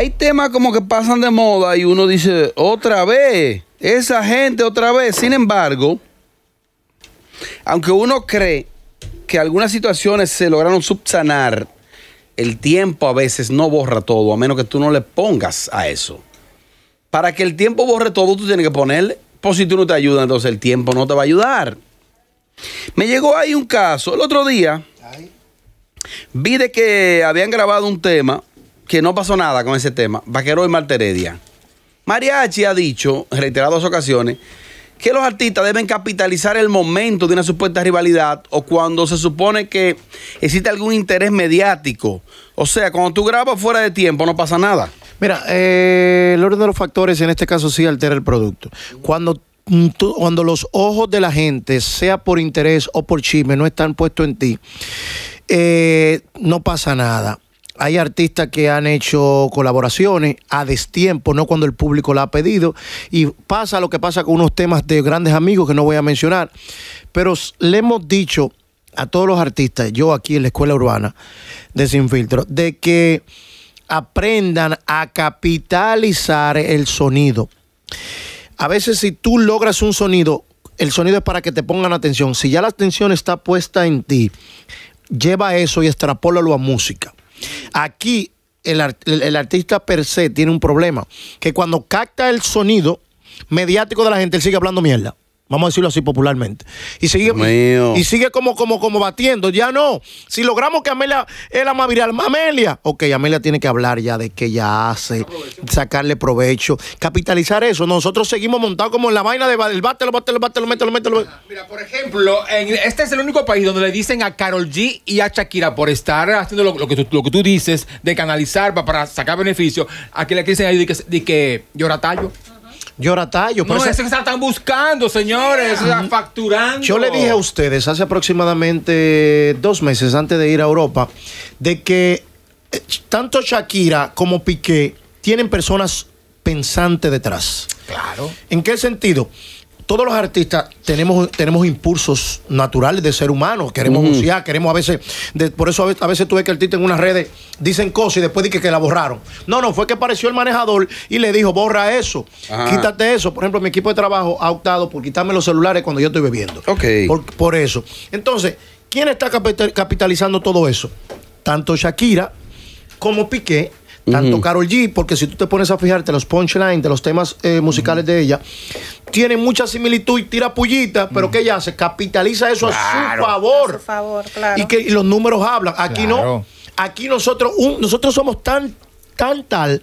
hay temas como que pasan de moda y uno dice, otra vez, esa gente otra vez. Sin embargo, aunque uno cree que algunas situaciones se lograron subsanar, el tiempo a veces no borra todo, a menos que tú no le pongas a eso. Para que el tiempo borre todo, tú tienes que ponerle, por si tú no te ayudas, entonces el tiempo no te va a ayudar. Me llegó ahí un caso, el otro día, vi de que habían grabado un tema que no pasó nada con ese tema, Vaquero y Marteredia. Mariachi ha dicho en reiteradas ocasiones que los artistas deben capitalizar el momento de una supuesta rivalidad o cuando se supone que existe algún interés mediático. O sea, cuando tú grabas fuera de tiempo no pasa nada. Mira, eh, el orden de los factores en este caso sí altera el producto. Cuando mm, cuando los ojos de la gente, sea por interés o por chisme, no están puestos en ti, eh, no pasa nada hay artistas que han hecho colaboraciones a destiempo, no cuando el público la ha pedido. Y pasa lo que pasa con unos temas de grandes amigos que no voy a mencionar. Pero le hemos dicho a todos los artistas, yo aquí en la Escuela Urbana de Sin Filtro, de que aprendan a capitalizar el sonido. A veces si tú logras un sonido, el sonido es para que te pongan atención. Si ya la atención está puesta en ti, lleva eso y extrapólalo a música. Aquí el, artista per se tiene un problema, que cuando capta el sonido mediático de la gente, sigue hablando mierda. Vamos a decirlo así popularmente. Y sigue, y, sigue como, como, como batiendo. Ya no. Si logramos que Amelia es la más viral, Amelia. Ok, Amelia tiene que hablar ya de qué ella hace, sacarle provecho, capitalizar eso. Nosotros seguimos montados como en la vaina de el bátelo, bátelo, bátelo, mételo, mételo. Mira, por ejemplo, en, este es el único país donde le dicen a Carol G y a Shakira por estar haciendo lo, que, tú, lo que tú dices de canalizar para, sacar beneficio. Aquí le dicen ahí de que, de tallo. No, eso... que están buscando, señores, facturando. Yo le dije a ustedes hace aproximadamente dos meses antes de ir a Europa de que eh, tanto Shakira como Piqué tienen personas pensantes detrás. Claro. ¿En qué sentido? todos los artistas tenemos, tenemos impulsos naturales de ser humanos. Queremos bucear, queremos a veces. por eso a veces, tuve tú ves que artistas en unas redes dicen cosas y después dije que, la borraron. No, no, fue que apareció el manejador y le dijo, borra eso, quítate eso. Por ejemplo, mi equipo de trabajo ha optado por quitarme los celulares cuando yo estoy bebiendo. Ok. por eso. Entonces, ¿quién está capitalizando todo eso? Tanto Shakira como Piqué tanto Carol G, porque si tú te pones a fijarte los punchlines de los temas eh, musicales de ella, tiene mucha similitud, y tira pullita, pero mm. ¿qué que ella hace? Capitaliza eso a su favor. A su favor claro. Y que los números hablan. Aquí no. Aquí nosotros, nosotros somos tan, tan tal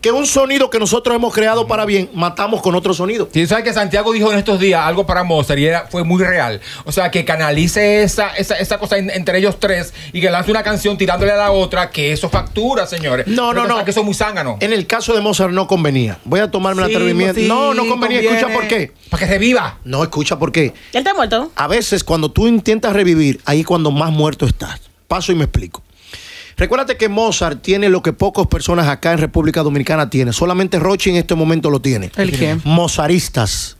que un sonido que nosotros hemos creado para bien, matamos con otro sonido. Sí, sabes que Santiago dijo en estos días algo para Mozart y era, fue muy real. O sea, que canalice esa, esa, cosa entre ellos tres y que lance una canción tirándole a la otra, que eso factura, señores. No, no, no. Que eso es muy zángano. En el caso de Mozart no convenía. Voy a tomarme la atrevimiento. no, no convenía. Escucha por qué. Para que reviva. No, escucha por qué. Él está muerto. A veces cuando tú intentas revivir, ahí es cuando más muerto estás. Paso y me explico. Recuérdate que Mozart tiene lo que pocas personas acá en República Dominicana tienen. Solamente Roche en este momento lo tiene. ¿El qué? Mozaristas.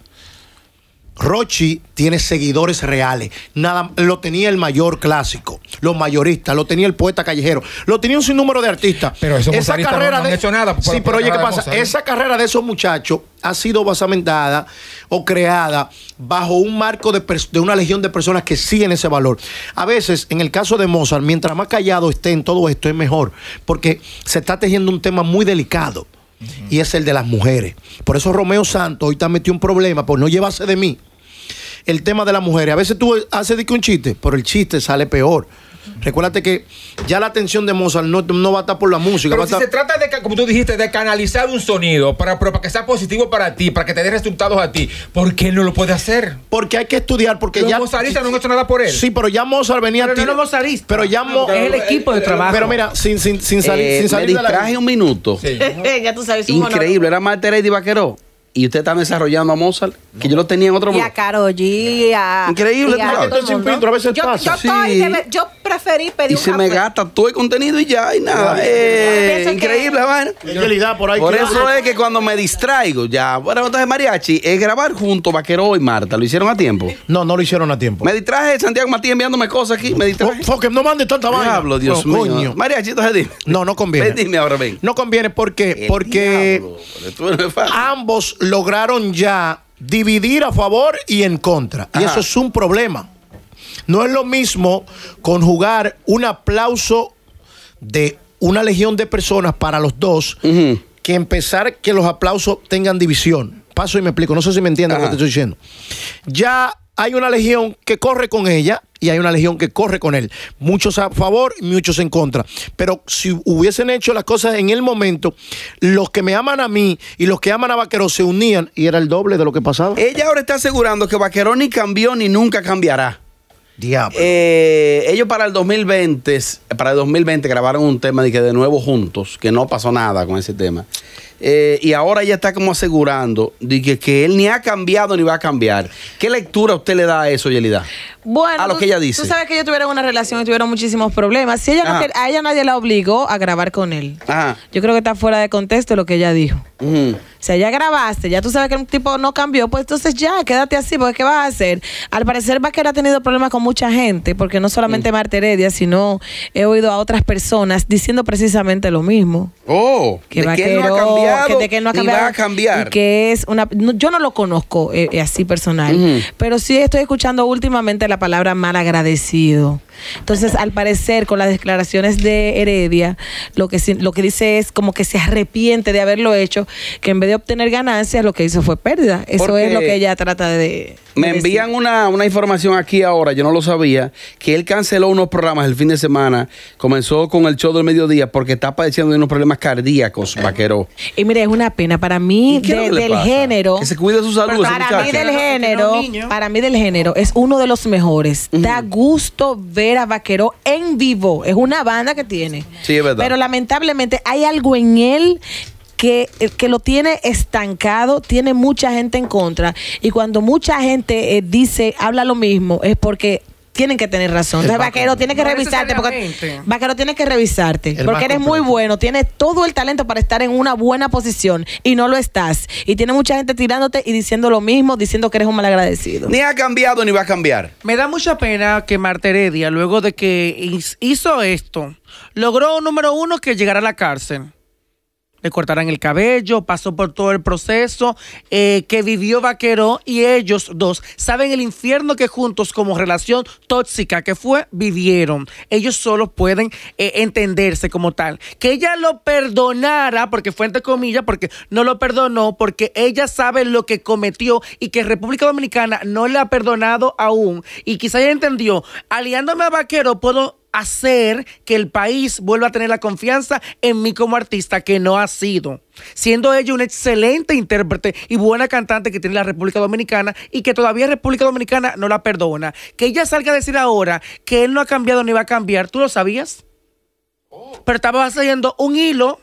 Rochi tiene seguidores reales. Nada, lo tenía el mayor clásico, los mayoristas, lo tenía el poeta callejero, lo tenía un sinnúmero de artistas. Pero esa carrera no, de, hecho nada. Pues, sí, pero oye, ¿qué pasa? ¿eh? Esa carrera de esos muchachos ha sido basamentada o creada bajo un marco de, una legión de personas que siguen ese valor. A veces, en el caso de Mozart, mientras más callado esté en todo esto, es mejor, porque se está tejiendo un tema muy delicado. Y es el de las mujeres. Por eso Romeo Santos hoy te metió un problema por no llevarse de mí el tema de las mujeres. A veces tú haces un chiste, pero el chiste sale peor. Recuérdate que ya la atención de Mozart no, va a estar por la música. si se trata de, como tú dijiste, de canalizar un sonido para, que sea positivo para ti, para que te dé resultados a ti, ¿por qué no lo puede hacer? Porque hay que estudiar, porque Los ya. no han hecho nada por él. Sí, pero ya Mozart venía a no Pero ya no, Es el eh, equipo de eh, trabajo. Pero mira, sin, sin, sin, salir eh, me un minuto. ya tú sabes. Increíble, era Marta y Vaqueró y usted está desarrollando a Mozart, que yo lo tenía en otro momento. Y a Increíble, yo, sí. yo, preferí pedir y se me gasta todo el contenido y ya, y nada. Eh, increíble, por eso es que cuando me distraigo, ya. Bueno, entonces, Mariachi, es grabar junto Vaquero y Marta. ¿Lo hicieron a tiempo? No, no lo hicieron a tiempo. Me distraje, Santiago Matías enviándome cosas aquí, me distraje. Porque no mande tanta vaina. Diablo, Dios no, mío. Mariachi, entonces dime. No, no conviene. dime ahora, ven. No conviene porque, porque ambos lograron ya dividir a favor y en contra. Y eso es un problema. No es lo mismo conjugar un aplauso de una legión de personas para los dos que empezar que los aplausos tengan división. Paso y me explico, no sé si me entienden lo que te estoy diciendo. Ya hay una legión que corre con ella, y hay una legión que corre con él. Muchos a favor y muchos en contra. Pero si hubiesen hecho las cosas en el momento, los que me aman a mí y los que aman a Vaquero se unían y era el doble de lo que pasaba. Ella ahora está asegurando que Vaquerón ni cambió ni nunca cambiará. Diablo. Eh, ellos para el 2020, para el 2020 grabaron un tema de que de nuevo juntos, que no pasó nada con ese tema. Eh, y ahora ya está como asegurando de que, él ni ha cambiado ni va a cambiar. ¿Qué lectura usted le da a eso, Yelida? Bueno, a lo que ella dice. Tú sabes que ellos tuvieron una relación y tuvieron muchísimos problemas. Si ella a ella nadie la obligó a grabar con él. Yo creo que está fuera de contexto lo que ella dijo. O sea, ya grabaste, ya tú sabes que el tipo no cambió, pues entonces ya, quédate así, porque ¿qué vas a hacer? Al parecer vaquero ha tenido problemas con mucha gente, porque no solamente Marta Heredia, sino he oído a otras personas diciendo precisamente lo mismo. Oh, que no ha cambiado, que, no va a cambiar. es una, yo no lo conozco eh, eh, así personal, pero sí estoy escuchando últimamente la palabra mal agradecido entonces, al parecer, con las declaraciones de Heredia, lo que, lo que dice es como que se arrepiente de haberlo hecho, que en vez de obtener ganancias, lo que hizo fue pérdida. Eso es lo que ella trata de... Me envían una, una información aquí ahora, yo no lo sabía, que él canceló unos programas el fin de semana, comenzó con el show del mediodía porque está padeciendo de unos problemas cardíacos, vaquero. Y mire, es una pena para mí del género. Que se cuide su salud. Para mí del género, para mí del género, es uno de los mejores. Da gusto ver era vaquero en vivo. Es una banda que tiene. Sí, es verdad. Pero lamentablemente hay algo en él que, eh, lo tiene estancado, tiene mucha gente en contra. Y cuando mucha gente eh, dice, habla lo mismo, es porque tienen que tener razón. Entonces, vaquero, tiene que revisarte. Porque, vaquero, tienes que revisarte. porque eres muy bueno, tienes todo el talento para estar en una buena posición y no lo estás. Y tiene mucha gente tirándote y diciendo lo mismo, diciendo que eres un malagradecido. Ni ha cambiado ni va a cambiar. Me da mucha pena que Marta Heredia, luego de que hizo esto, logró número uno que llegara a la cárcel le cortarán el cabello, pasó por todo el proceso eh, que vivió Vaquero y ellos dos saben el infierno que juntos como relación tóxica que fue, vivieron. Ellos solo pueden eh, entenderse como tal. Que ella lo perdonara, porque fue entre comillas, porque no lo perdonó, porque ella sabe lo que cometió y que República Dominicana no le ha perdonado aún. Y quizá ella entendió, aliándome a Vaquero puedo hacer que el país vuelva a tener la confianza en mí como artista que no ha sido, siendo ella una excelente intérprete y buena cantante que tiene la República Dominicana y que todavía República Dominicana no la perdona. Que ella salga a decir ahora que él no ha cambiado ni va a cambiar, ¿tú lo sabías? Oh. Pero estaba haciendo un hilo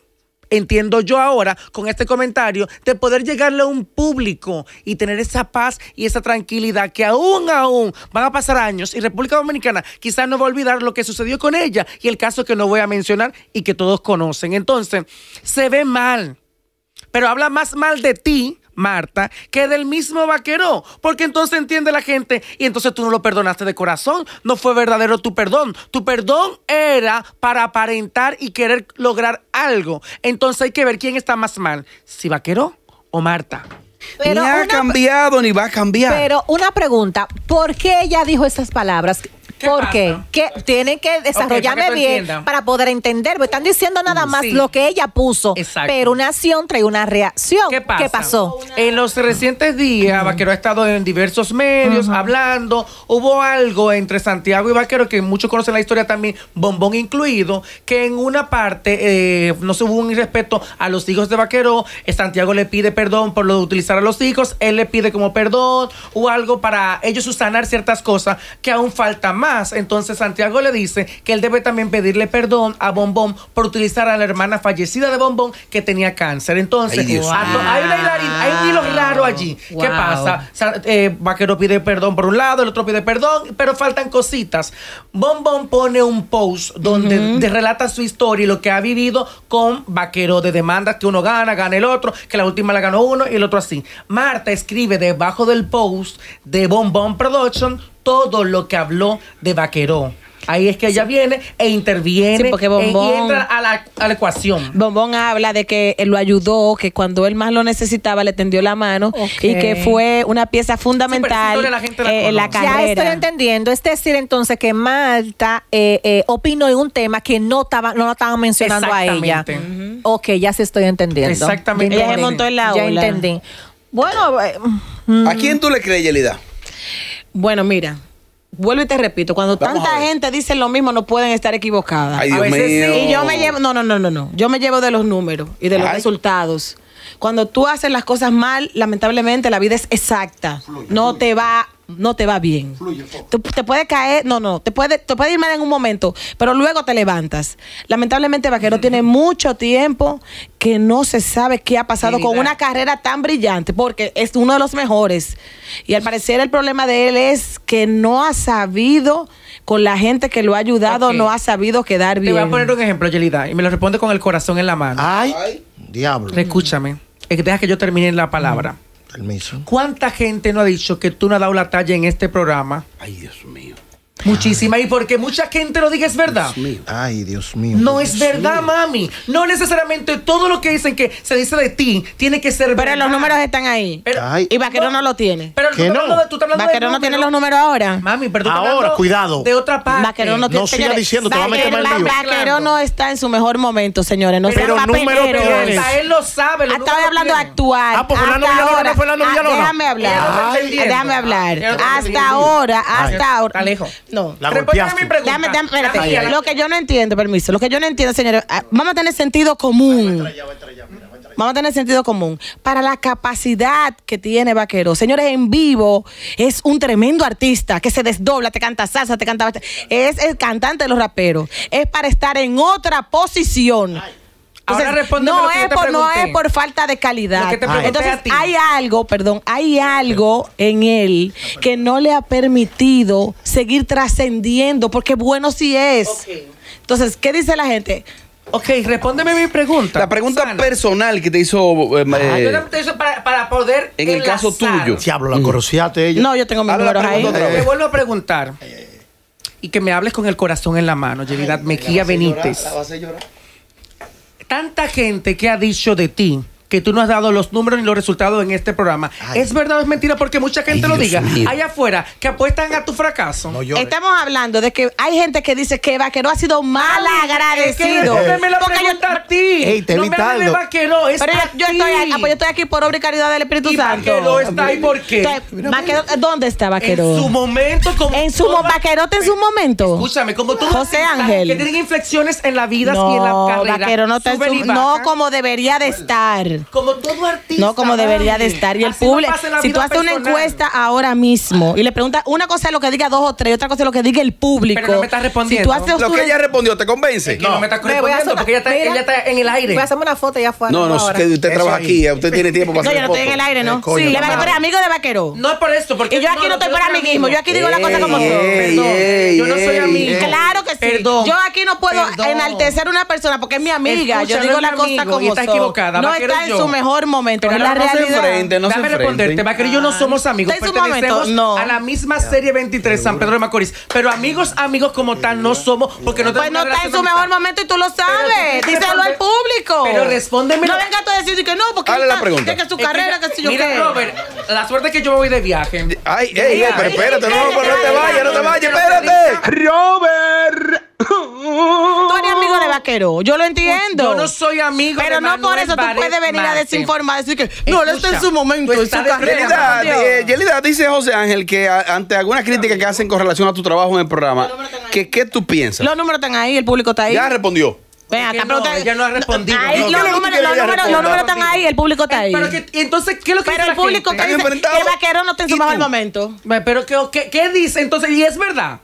entiendo yo ahora con este comentario, de poder llegarle a un público y tener esa paz y esa tranquilidad que aún, aún van a pasar años y República Dominicana quizás no va a olvidar lo que sucedió con ella y el caso que no voy a mencionar y que todos conocen. Entonces, se ve mal, pero habla más mal de ti Marta, que del mismo vaquero, porque entonces entiende la gente y entonces tú no lo perdonaste de corazón, no fue verdadero tu perdón, tu perdón era para aparentar y querer lograr algo, entonces hay que ver quién está más mal, si vaquero o Marta. Pero ni ha cambiado ni va a cambiar. Pero una pregunta, ¿por qué ella dijo esas palabras? ¿Qué porque que tienen que desarrollarme bien para poder entender. Me están diciendo nada mm, más lo que ella puso, Exacto. pero una acción trae una reacción. ¿Qué, pasó? En los recientes días, Vaquero ha estado en diversos medios hablando. Hubo algo entre Santiago y Vaquero que muchos conocen la historia también, Bombón incluido, que en una parte eh, no se hubo un irrespeto a los hijos de Vaquero. Santiago le pide perdón por lo de utilizar a los hijos. Él le pide como perdón o algo para ellos susanar ciertas cosas que aún falta más entonces Santiago le dice que él debe también pedirle perdón a Bombón por utilizar a la hermana fallecida de Bombón que tenía cáncer. Entonces, ah, hay, un hilo raro allí. ¿Qué pasa? Eh, Vaquero pide perdón por un lado, el otro pide perdón, pero faltan cositas. Bombón pone un post donde relata su historia y lo que ha vivido con Vaquero de demandas que uno gana, gana el otro, que la última la ganó uno y el otro así. Marta escribe debajo del post de Bombón Production todo lo que habló de Vaqueró. Ahí es que ella viene e interviene porque eh, y entra a la, ecuación. Bombón habla de que lo ayudó, que cuando él más lo necesitaba le tendió la mano y que fue una pieza fundamental eh, en la carrera. Ya estoy entendiendo. Es decir, entonces, que Malta eh, opinó en un tema que no estaba no estaban mencionando a ella. Ok, ya se estoy entendiendo. Exactamente. Ella se montó la Ya entendí. Bueno, mm, ¿a quién tú le crees, Yelida? Bueno, mira, vuelvo y te repito, cuando tanta gente dice lo mismo, no pueden estar equivocadas. a veces sí. Y yo me llevo, no, no, no, no, no. Yo me llevo de los números y de los resultados. Cuando tú haces las cosas mal, lamentablemente la vida es exacta. No te va no te va bien. te, puede caer, no, no, te puede, te puede ir mal en un momento, pero luego te levantas. Lamentablemente, Vaquero mm. tiene mucho tiempo que no se sabe qué ha pasado con una carrera tan brillante, porque es uno de los mejores. Y al parecer el problema de él es que no ha sabido, con la gente que lo ha ayudado, no ha sabido quedar bien. Te voy a poner un ejemplo, Yelida, y me lo responde con el corazón en la mano. Ay, diablo. Escúchame, deja que yo termine la palabra. Permiso. ¿Cuánta gente no ha dicho que tú no has dado la talla en este programa? Ay, Dios mío. Muchísima. Y porque mucha gente lo diga es verdad. Ay, Dios mío. No es verdad, mami. No necesariamente todo lo que dicen que se dice de ti tiene que ser verdad. Pero los números están ahí. Pero, Ay, y Vaquero no, lo tiene. Pero ¿Qué no? De, tú estás Vaquero de no tiene los números ahora. Mami, perdón. Ahora, cuidado. De otra parte. Vaquero no tiene. No señores, siga diciendo, te va a meter mal lío. Vaquero no está en su mejor momento, señores. No pero número tienes. él lo sabe. Ah, estaba hablando de Ah, pues Fernando Villalona, Fernando ah, Villalona. Déjame hablar. Déjame hablar. Hasta ahora, hasta ahora. Está no. mi pregunta. Lo que yo no entiendo, permiso. Lo que yo no entiendo, señores. Ah, vamos a tener sentido común. Vamos a tener sentido común. Para la capacidad que tiene Vaquero. Señores, en vivo es un tremendo artista que se desdobla, te canta salsa, te canta. Es el cantante de los raperos. Es para estar en otra posición no, es por, falta de calidad. Entonces, hay algo, perdón, hay algo en él que no le ha permitido seguir trascendiendo, porque bueno sí es. Entonces, ¿qué dice la gente? Ok, respóndeme mi pregunta. La pregunta personal que te hizo. Eh, ah, yo eh, te para, poder. En el caso tuyo. hablo la ella. No, yo tengo mi número ahí. Te pues. vuelvo a preguntar. Y que me hables con el corazón en la mano, Yelidad Mejía Benítez. la llorar tanta gente que ha dicho de ti, que tú no has dado los números ni los resultados en este programa. ¿Es verdad o es mentira? Porque mucha gente lo diga. Allá afuera, que apuestan a tu fracaso. Estamos hablando de que hay gente que dice que Vaqueró ha sido mal agradecido. Es me la Porque a ti. no me Vaquero, es Pero yo, estoy, pues yo estoy aquí por obra y caridad del Espíritu Santo. Vaquero está ahí por qué. ¿Dónde está Vaqueró? En su momento. Como en su Vaquerote en su momento. Escúchame, como tú. José Ángel. Que tienen inflexiones en la vida y en la carrera. Vaquero no está en No como debería de estar. Como todo artista. No como debería de estar. Y el público, si tú haces una encuesta ahora mismo y le preguntas, una cosa es lo que diga dos o tres, otra cosa es lo que diga el público. Pero no me estás respondiendo. lo que ella respondió, ¿te convence? No, no me estás respondiendo porque ella está, ella está, en el aire. Voy a hacerme una foto ya afuera. No, no, usted, usted trabaja aquí, usted tiene tiempo para no, hacer No, yo no estoy en el aire, ¿no? Eh, sí, le decir amigo de vaquero. No es por esto, porque. Y yo aquí no, estoy para amiguismo, yo aquí digo la cosa como son. Perdón, yo no soy amigo. Claro que sí. Yo aquí no puedo enaltecer a una persona porque es mi amiga. Yo digo la cosa como son. No está en su mejor momento. Pero la no realidad. Se enfrente, no Dame se responderte, Macri y yo no somos amigos. pero en su no. a la misma serie 23, San Pedro de Macorís. Pero amigos, amigos como tal no somos, porque no tenemos Pues no está en su mejor momento y tú lo sabes. Díselo al público. Pero respóndeme. No vengas tú a decir que no, porque Dale la que su carrera, que si yo Mira, Robert, la suerte es que yo me voy de viaje. Ay, ey, pero espérate, no, no te vayas, no te vayas, espérate. Robert Tú eres amigo de vaquero, yo lo pues, entiendo. Yo no soy amigo Pero no por eso tú puedes venir a desinformar, decir que no, él está en su momento, en su eh, Yelida, dice José Ángel que ante alguna crítica que hacen con relación a tu trabajo en el programa, ¿qué tú piensas? Los números están ahí, el público está ahí. Ya respondió. Ven no, ella no ha respondido. los números, están ahí, el público está ahí. Pero entonces, ¿qué es lo que dice el público está ahí dice el vaquero no está en su mejor momento. Pero ¿qué, qué, dice entonces? Y es verdad.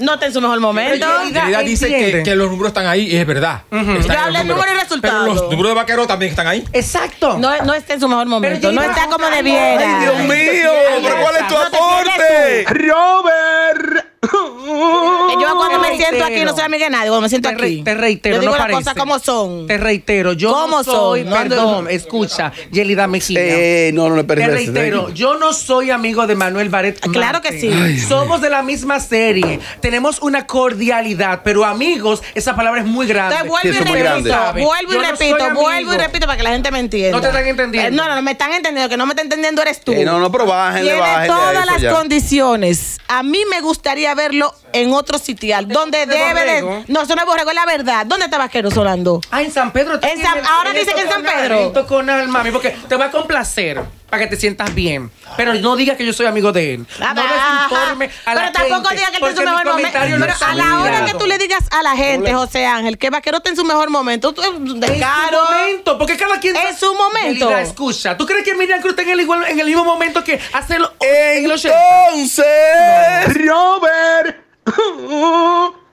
No está en su mejor momento. la dice que, que los números están ahí y es verdad. Pero hablé números. y resultados. Pero los números de vaquero también están ahí. Exacto. No, no está en su mejor momento. No está como Ay, Dios mío, pero ¿cuál es tu aporte? Robert yo cuando me siento aquí no soy amiga de nadie, cuando me siento aquí. Te reitero, yo digo no las cosas como son. Te reitero, yo ¿Cómo no soy, perdón, escucha, Yelida Mejía. Eh, no, no, no, Te reitero, yo no soy amigo de Manuel Baret. Ah, claro que sí. Somos de la misma serie, tenemos una cordialidad, pero amigos, esa palabra es muy grande. Te vuelvo y repito, vuelvo y repito, vuelvo y repito para que la gente me entienda. No te están entendiendo. Eh, no, no, me están entendiendo, que no me está entendiendo eres tú. Eh, no, no, pero bájenle, Tiene todas las condiciones. A mí me gustaría verlo en otro sitial. Donde debe de. No, eso no es borrego, es la verdad. ¿Dónde está Vaquero Solando? Ah, en San Pedro. ahora dice que en San Pedro. porque te voy a complacer para que te sientas bien. Pero no digas que yo soy amigo de él. No a la Pero tampoco digas que él es su mejor momento. No a la hora que tú le digas a la gente, José Ángel, que vaquero está en su mejor momento. Eh, de En su momento, porque cada quien. En su momento. Mira, escucha. ¿Tú crees que Miriam Cruz está en el, igual, en el mismo momento que hace el. Entonces, Robert.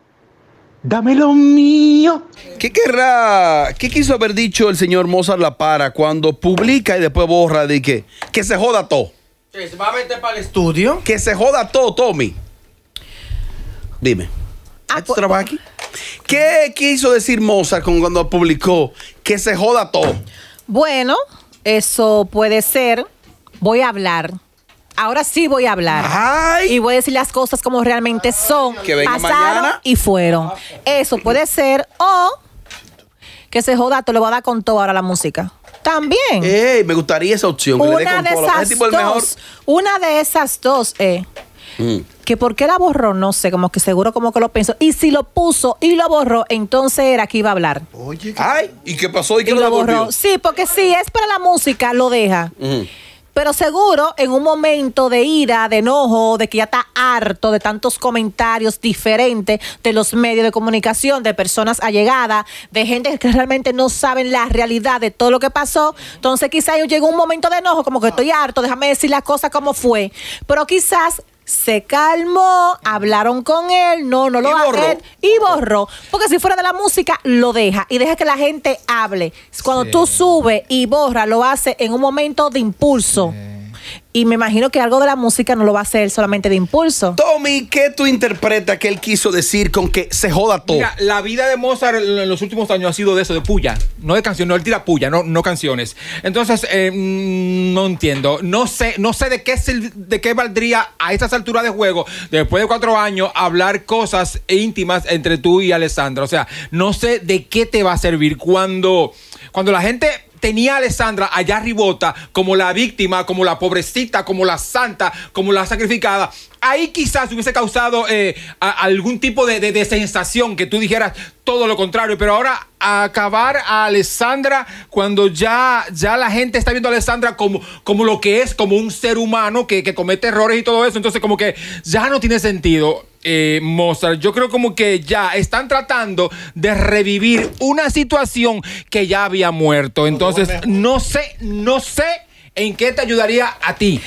Dame lo mío. ¿Qué querrá? ¿Qué quiso haber dicho el señor Mozart La Para cuando publica y después borra de que, que se joda todo? se va a meter para el estudio. Que se joda todo, Tommy. Dime. Ah, pues, aquí? ¿Qué quiso decir Mozart con cuando publicó que se joda todo? Bueno, eso puede ser. Voy a hablar ahora sí voy a hablar. Y voy a decir las cosas como realmente son. Que pasaron y fueron. Eso puede ser o que se joda, te lo voy a dar con todo ahora la música. También. me gustaría esa opción. una, de Esas dos, una de esas dos. Que porque la borró, no sé, como que seguro como que lo pensó. Y si lo puso y lo borró, entonces era que iba a hablar. Oye, ay, ¿y qué pasó? ¿Y, qué lo, borró? Sí, porque si es para la música, lo deja. Pero seguro en un momento de ira, de enojo, de que ya está harto de tantos comentarios diferentes de los medios de comunicación, de personas allegadas, de gente que realmente no saben la realidad de todo lo que pasó. Entonces quizás llegó un momento de enojo, como que estoy harto, déjame decir las cosas como fue. Pero quizás se calmó, hablaron con él, no, no lo y borró. Porque si fuera de la música, lo deja y deja que la gente hable. Cuando tú subes y borra, lo hace en un momento de impulso. Y me imagino que algo de la música no lo va a hacer solamente de impulso. Tommy, ¿qué tú interpretas que él quiso decir con que se joda todo? Mira, la vida de Mozart en los últimos años ha sido de eso, de puya. No de canción, no, él tira puya, no, no canciones. Entonces, eh, mm, no entiendo. No sé, no sé de qué, de qué valdría a estas alturas de juego, después de cuatro años, hablar cosas íntimas entre tú y Alessandra. O sea, no sé de qué te va a servir cuando, cuando la gente tenía a Alessandra allá ribota como la víctima, como la pobrecita, como la santa, como la sacrificada. Ahí quizás hubiese causado eh, algún tipo de, sensación que tú dijeras todo lo contrario, pero ahora acabar a Alessandra cuando ya, ya la gente está viendo a Alessandra como, como lo que es, como un ser humano que, que comete errores y todo eso. Entonces, como que ya no tiene sentido eh, Mozart, yo creo como que ya están tratando de revivir una situación que ya había muerto. Entonces, no sé, no sé. ¿En qué te ayudaría a ti?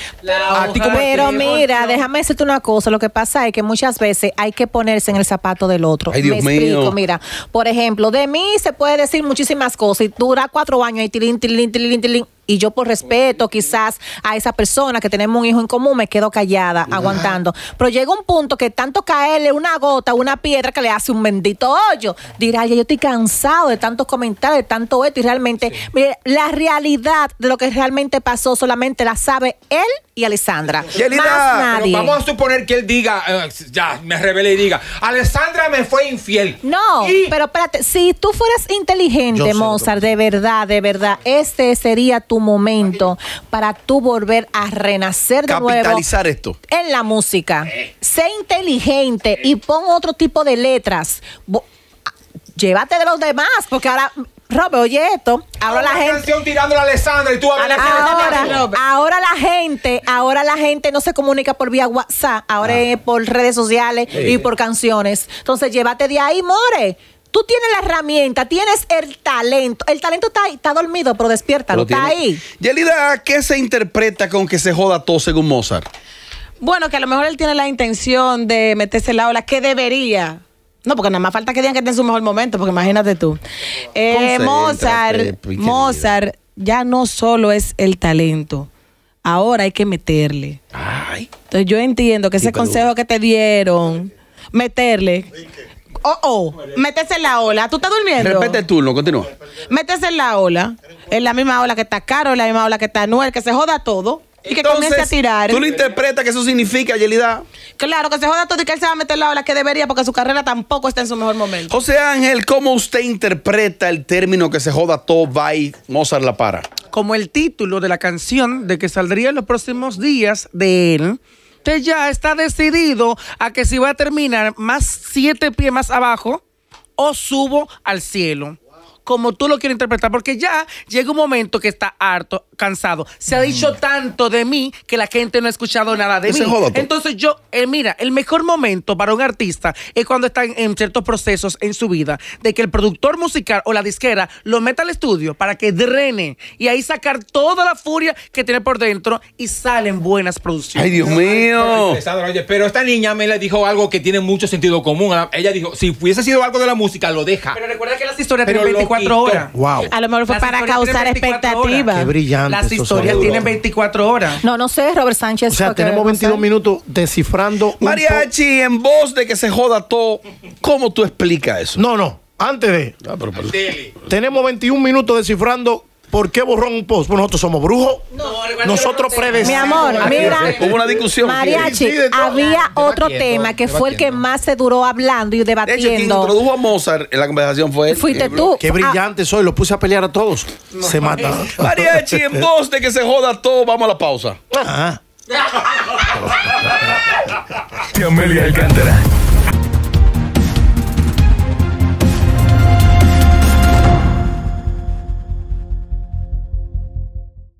Pero mira, déjame decirte una cosa. Lo que pasa es que muchas veces hay que ponerse en el zapato del otro. Dios mío. mira. Por ejemplo, de mí se puede decir muchísimas cosas y dura cuatro años y tilín, y yo por respeto quizás a esa persona que tenemos un hijo en común me quedo callada, aguantando. Pero llega un punto que tanto caerle una gota, una piedra que le hace un bendito hoyo, dirá, yo estoy cansado de tantos comentarios, de tanto esto y realmente, mire, la realidad de lo que realmente pasó solamente la sabe él y Alessandra. vamos a suponer que él diga, eh, ya, me revele y diga, Alessandra me fue infiel. No, pero espérate, si tú fueras inteligente, Mozart, de verdad, de verdad, este sería tu momento para tú volver a renacer de Capitalizar esto. En la música. Sé inteligente y pon otro tipo de letras. Llévate de los demás, porque ahora Robert, oye esto. Ahora la gente. ahora, la gente, ahora la gente no se comunica por vía WhatsApp, ahora ah. es por redes sociales y por canciones. Entonces, llévate de ahí, more. Tú tienes la herramienta, tienes el talento. El talento está ahí, está dormido, pero despiértalo, está ahí. Yelida, ¿qué se interpreta con que se joda todo según Mozart? Bueno, que a lo mejor él tiene la intención de meterse la ola que debería. No, porque nada más falta que digan que esté en su mejor momento, porque imagínate tú. Eh, Mozart, pues, Mozart ya no solo es el talento, ahora hay que meterle. Ay. Entonces yo entiendo que ese consejo que te dieron, meterle. Oh, oh, métese en la ola. ¿Tú estás durmiendo? Repete el turno, continúa. Métese en la ola. En la misma ola que está Caro, en la misma ola que está Noel, que se joda todo. Y que comience a tirar. ¿Tú lo interpretas que eso significa, Yelida? Claro, que se joda todo y que él se va a meter la ola que debería porque su carrera tampoco está en su mejor momento. José Ángel, ¿cómo usted interpreta el término que se joda todo by Mozart La Para? Como el título de la canción de que saldría en los próximos días de él usted ya está decidido a que si va a terminar más siete pies más abajo o subo al cielo como tú lo quieres interpretar, porque ya llega un momento que está harto cansado. Se ha dicho mm. tanto de mí que la gente no ha escuchado nada de mí. Entonces yo, eh, mira, el mejor momento para un artista es cuando está en, ciertos procesos en su vida, de que el productor musical o la disquera lo meta al estudio para que drene y ahí sacar toda la furia que tiene por dentro y salen buenas producciones. Ay, Dios mío. pero esta niña me le dijo algo que tiene mucho sentido común. ¿ah? Ella dijo, si hubiese sido algo de la música, lo deja. Pero recuerda que las historias tienen 24 horas. A lo mejor fue para causar expectativas. Qué brillante. Las historias tienen 24 horas. No, no sé, Robert Sánchez. O sea, tenemos 22 minutos descifrando. Mariachi, en voz de que se joda todo, ¿cómo tú explicas eso? No, no, antes de. Ah, tenemos 21 minutos descifrando ¿Por qué borrón post? nosotros somos brujos. nosotros predecimos. Mi amor, mira. Hubo una discusión. Mariachi, había otro tema que fue el que más se duró hablando y debatiendo. De hecho, quien introdujo a Mozart en la conversación fue Fuiste tú. Qué brillante ah. soy, lo puse a pelear a todos. Se mata. Mariachi, en voz de que se joda todo, vamos a la pausa. Ajá. Ah. Amelia Alcántara.